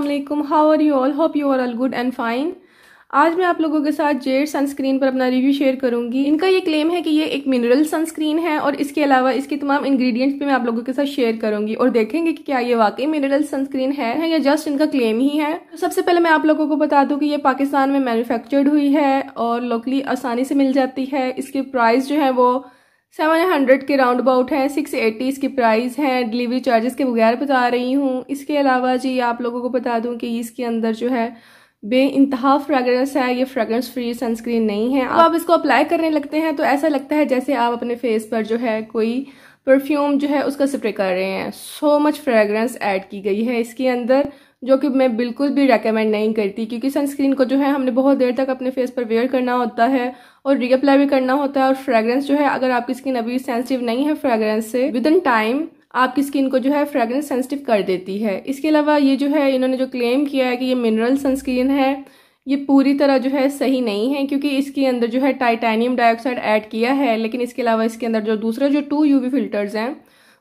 Aslam how are you all hope you are all good and fine आज मैं आप लोगों के साथ जेड सनस्क्रीन पर अपना रिव्यू शेयर करूंगी इनका ये क्लेम है कि ये एक मिनरल सनस्क्रीन है और इसके अलावा इसके तमाम इंग्रेडिएंट्स भी मैं आप लोगों के साथ शेयर करूंगी और देखेंगे कि क्या ये वाकई मिनरल सनस्क्रीन है या जस्ट इनका क्लेम ही है तो सबसे पहले मैं आप लोगों को बता दूँ कि ये पाकिस्तान में मैन्युफैक्चर्ड हुई है और लोकली आसानी से मिल जाती है इसके प्राइस जो है वो सेवन हंड्रेड के राउंड अबाउट है सिक्स एट्टी इसकी प्राइस है डिलीवरी चार्जेस के बगैर बता रही हूँ इसके अलावा जी आप लोगों को बता दूँ कि इसके अंदर जो है बे इंतहा फ्रेगरेंस है ये फ्रेगरेंस फ्री सनस्क्रीन नहीं है आप इसको अप्लाई करने लगते हैं तो ऐसा लगता है जैसे आप अपने फेस पर जो है कोई परफ्यूम जो है उसका स्प्रे कर रहे हैं सो मच फ्रेगरेंस ऐड की गई है इसके अंदर जो कि मैं बिल्कुल भी रेकमेंड नहीं करती क्योंकि सनस्क्रीन को जो है हमने बहुत देर तक अपने फेस पर वेयर करना होता है और रीअप्लाई भी करना होता है और फ्रेगरेंस जो है अगर आपकी स्किन अभी सेंसिटिव नहीं है फ्रेगरेंस से विद इन टाइम आपकी स्किन को जो है फ्रेगरेंस सेंसिटिव कर देती है इसके अलावा ये जो है इन्होंने जो क्लेम किया है कि ये मिनरल सनस्क्रीन है ये पूरी तरह जो है सही नहीं है क्योंकि इसके अंदर जो है टाइटेनियम डाइऑक्साइड ऐड किया है लेकिन इसके अलावा इसके अंदर जो दूसरे जो टू यूवी फिल्टर्स हैं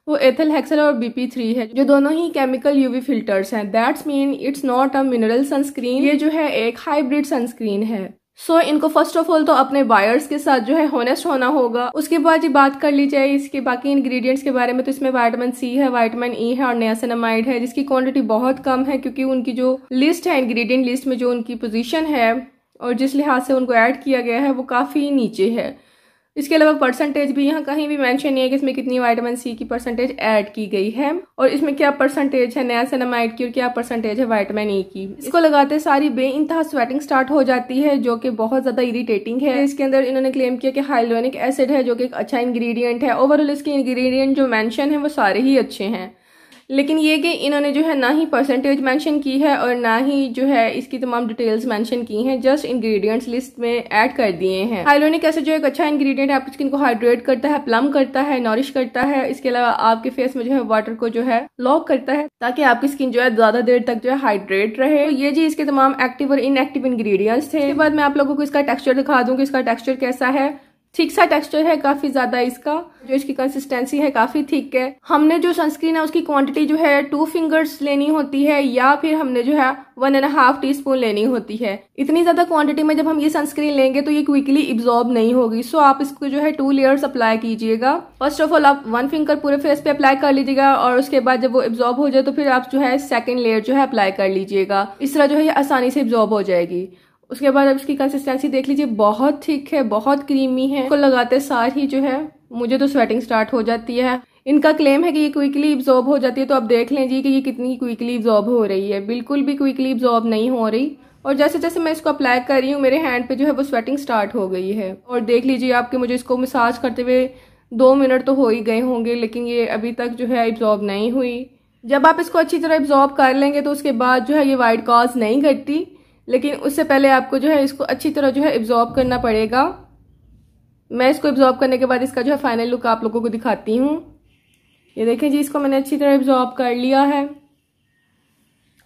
वो एथल हेक्सल और बीपी थ्री है जो दोनों ही केमिकल यूवी फिल्टर्स हैं that's mean it's not a mineral sunscreen ये जो है एक हाइब्रिड सनस्क्रीन है सो so, इनको फर्स्ट ऑफ ऑल तो अपने बायर्स के साथ जो है होनेस्ट होना होगा उसके बाद ये बात कर ली जाए इसके बाकी इंग्रेडिएंट्स के बारे में तो इसमें वाइटमिन सी है वाइटमिन ई e है और नयासनामाइड है जिसकी क्वांटिटी बहुत कम है क्योंकि उनकी जो लिस्ट है इंग्रेडिएंट लिस्ट में जो उनकी पोजिशन है और जिस लिहाज से उनको ऐड किया गया है वो काफ़ी नीचे है इसके अलावा परसेंटेज भी यहाँ कहीं भी मेंशन नहीं है कि इसमें कितनी वाइटामिन सी की परसेंटेज ऐड की गई है और इसमें क्या परसेंटेज है नया की और क्या परसेंटेज है वाइटामिन ई e की इसको लगाते सारी बे इंतहा स्वेटिंग स्टार्ट हो जाती है जो कि बहुत ज़्यादा इरिटेटिंग है इसके अंदर इन्होंने क्लेम किया कि हाइलोनिक एसिड है जो कि एक अच्छा इंग्रीडियंट है ओवरऑल इसके इंग्रीडियंट जो मैंशन है वो सारे ही अच्छे हैं लेकिन ये कि इन्होंने जो है ना ही परसेंटेज मेंशन की है और ना ही जो है इसकी तमाम डिटेल्स मेंशन की हैं जस्ट इंग्रेडिएंट्स लिस्ट में ऐड कर दिए हैं हाइलोनिक एसिड जो एक अच्छा इंग्रेडिएंट है आपकी स्किन को हाइड्रेट करता है प्लम करता है नॉरिश करता है इसके अलावा आपके फेस में जो है वाटर को जो है लॉक करता है ताकि आपकी स्किन जो है ज्यादा देर तक जो है हाइड्रेट रहे तो ये जी इसके तमाम एक्टिव और इनएक्टिव इंग्रीडियंट्स थे इसके बाद मैं आप लोगों को इसका टेक्स्चर दिखा दूँ कि इसका टेक्स्चर कैसा है ठीक सा टेक्सचर है काफी ज्यादा इसका जो इसकी कंसिस्टेंसी है काफी ठीक है हमने जो सनस्क्रीन है उसकी क्वांटिटी जो है टू फिंगर्स लेनी होती है या फिर हमने जो है one and half teaspoon लेनी होती है इतनी ज्यादा क्वांटिटी में जब हम ये सनस्क्रीन लेंगे तो ये क्विकली इब्जॉर्ब नहीं होगी सो आप इसको जो है टू लेयर्स अप्लाई कीजिएगा फर्स्ट ऑफ ऑल आप वन फिंगर पूरे फेस पे अप्लाई कर लीजिएगा और उसके बाद जब वो इब्जॉर्ब हो जाए तो फिर आप जो है सेकेंड लेयर जो है अप्लाई कर लीजिएगा इस तरह जो है ये आसानी से इब्जॉर्ब हो जाएगी उसके बाद अब इसकी कंसिस्टेंसी देख लीजिए बहुत थिक है बहुत क्रीमी है इसको लगाते सार ही जो है मुझे तो स्वेटिंग स्टार्ट हो जाती है इनका क्लेम है कि ये क्विकली इब्जॉर्ब हो जाती है तो आप देख लें जी कि ये कितनी क्विकली इब्जॉर्ब हो रही है बिल्कुल भी क्विकली इब्जॉर्ब नहीं हो रही और जैसे जैसे मैं इसको अप्लाई कर रही हूँ मेरे हैंड पे जो है वो स्वेटिंग स्टार्ट हो गई है और देख लीजिए आपके मुझे इसको मसाज करते हुए दो मिनट तो हो ही गए होंगे लेकिन ये अभी तक जो है इब्जॉर्ब नहीं हुई जब आप इसको अच्छी तरह इब्जॉर्ब कर लेंगे तो उसके बाद जो है ये वाइट कॉज नहीं घटती लेकिन उससे पहले आपको जो है इसको अच्छी तरह जो है एब्जॉर्ब करना पड़ेगा मैं इसको एब्जॉर्ब करने के बाद इसका जो है फाइनल लुक आप लोगों को दिखाती हूँ ये देखें जी इसको मैंने अच्छी तरह एब्जॉर्ब कर लिया है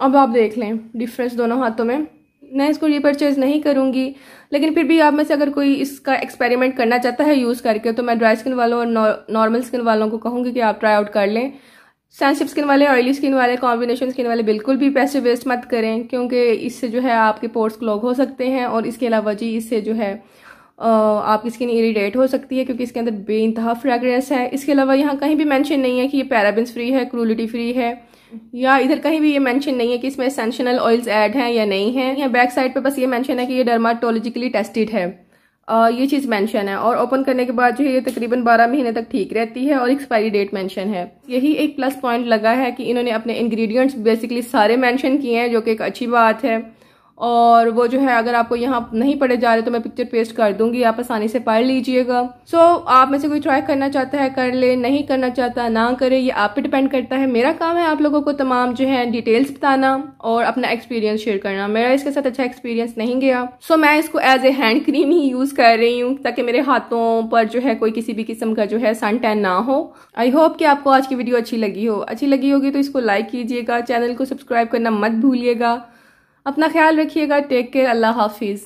अब आप देख लें डिफरेंस दोनों हाथों में मैं इसको रिपर्चेज नहीं करूँगी लेकिन फिर भी आप में से अगर कोई इसका एक्सपेरिमेंट करना चाहता है यूज़ करके तो मैं ड्राई स्किन वालों और नॉर्मल स्किन वालों को कहूँगी कि आप ट्राई आउट कर लें सेंसिटिव स्किन वाले ऑयली स्किन वाले कॉम्बिनेशन स्किन वाले बिल्कुल भी पैसे वेस्ट मत करें क्योंकि इससे जो है आपके पोर्स क्लॉग हो सकते हैं और इसके अलावा जी इससे जो है आपकी स्किन इरीडेट हो सकती है क्योंकि इसके अंदर बेानतहा फ्रेगरेंस है इसके अलावा यहाँ कहीं भी मैंशन नहीं है कि ये पैराबिन्स फ्री है क्रूलिटी फ्री है या इधर कहीं भी ये मेंशन नहीं है कि इसमें एसेंशनल ऑयल्स ऐड हैं या नहीं है या बैक साइड पे बस ये मेंशन है कि ये डर्माटोलॉजिकली टेस्टेड है आ, ये चीज़ मेंशन है और ओपन करने के बाद जो है ये तकरीबन 12 महीने तक ठीक रहती है और एक्सपायरी डेट मेंशन है यही एक प्लस पॉइंट लगा है कि इन्होंने अपने इंग्रेडिएंट्स बेसिकली सारे मेंशन किए हैं जो कि एक अच्छी बात है और वो जो है अगर आपको यहाँ नहीं पढ़े जा रहे तो मैं पिक्चर पेस्ट कर दूंगी आप आसानी से पढ़ लीजिएगा सो so, आप में से कोई ट्राई करना चाहता है कर ले नहीं करना चाहता ना करे ये आप पे डिपेंड करता है मेरा काम है आप लोगों को तमाम जो है डिटेल्स बताना और अपना एक्सपीरियंस शेयर करना मेरा इसके साथ अच्छा एक्सपीरियंस नहीं गया सो so, मैं इसको एज ए हैंड क्रीम ही यूज़ कर रही हूँ ताकि मेरे हाथों पर जो है कोई किसी भी किस्म का जो है सन टैन ना हो आई होप कि आपको आज की वीडियो अच्छी लगी हो अच्छी लगी होगी तो इसको लाइक कीजिएगा चैनल को सब्सक्राइब करना मत भूलिएगा अपना ख्याल रखिएगा टेक केयर अल्लाह हाफिज़